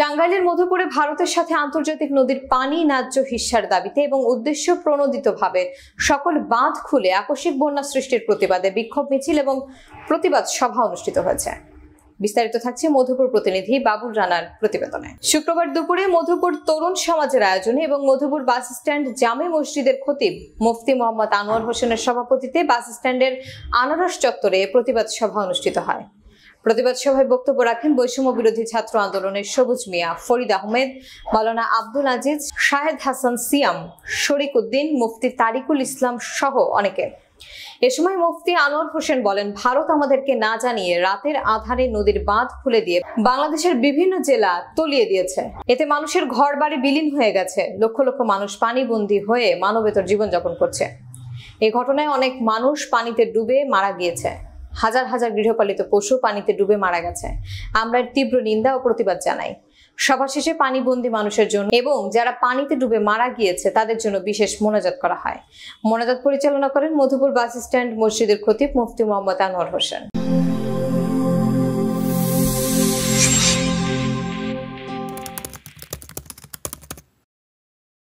টাঙ্গাইলের মধুপুরে ভারতের সাথে আন্তর্জাতিক নদীর পানি ন্যায্য হিস্যার দাবিতে এবং উদ্দেশ্য প্রণোদিতভাবে সকল বাঁধ খুলে আকস্মিক বন্যা সৃষ্টির প্রতিবাদে বিক্ষোভ মিছিল এবং প্রতিবাদ সভা অনুষ্ঠিত হয়েছে বিস্তারিত থাকছে মধুপুর প্রতিনিধি বাবুল রানার প্রতিবেদনে শুক্রবার দুপুরে মধুপুর তরুণ সমাজের আয়োজনে এবং মধুপুর বাস স্ট্যান্ড জামে মসজিদের খতিব মুফতি মোহাম্মদ আনোয়ার হোসেনের সভাপতিতে বাস স্ট্যান্ডের আনারস চত্বরে প্রতিবাদ সভা অনুষ্ঠিত হয় প্রতিবাদ সভায় বক্তব্য রাখেন বৈষম্য বিরোধী ছাত্র আন্দোলনের সবুজ মিয়া ফরিদ আহমেদ মালানা আব্দুল আজিজ শাহেদ হাসান সিয়াম শরিক উদ্দিন মুফতি তারিকুল ইসলাম সহ অনেকে এ সময় মুফতি আনোয়ার হোসেন বলেন ভারত আমাদেরকে না জানিয়ে রাতের আধারে নদীর বাঁধ খুলে দিয়ে বাংলাদেশের বিভিন্ন জেলা তলিয়ে দিয়েছে এতে মানুষের ঘর বাড়ি বিলীন হয়ে গেছে লক্ষ লক্ষ মানুষ পানিবন্দী হয়ে মানবেতর জীবনযাপন করছে এ ঘটনায় অনেক মানুষ পানিতে ডুবে মারা গিয়েছে হাজার হাজার গৃহপালিত পশু পানিতে ডুবে মারা গেছে আমরা তীব্র নিন্দা ও প্রতিবাদ জানাই সভা শেষে পানিবন্দী মানুষের জন্য এবং যারা পানিতে ডুবে মারা গিয়েছে তাদের জন্য বিশেষ মোনাজাত করা হয় মোনাজাত পরিচালনা করেন মধুপুর বাস স্ট্যান্ড মসজিদের খতিব মুফতি মোহাম্মদ আনোয়ার হোসেন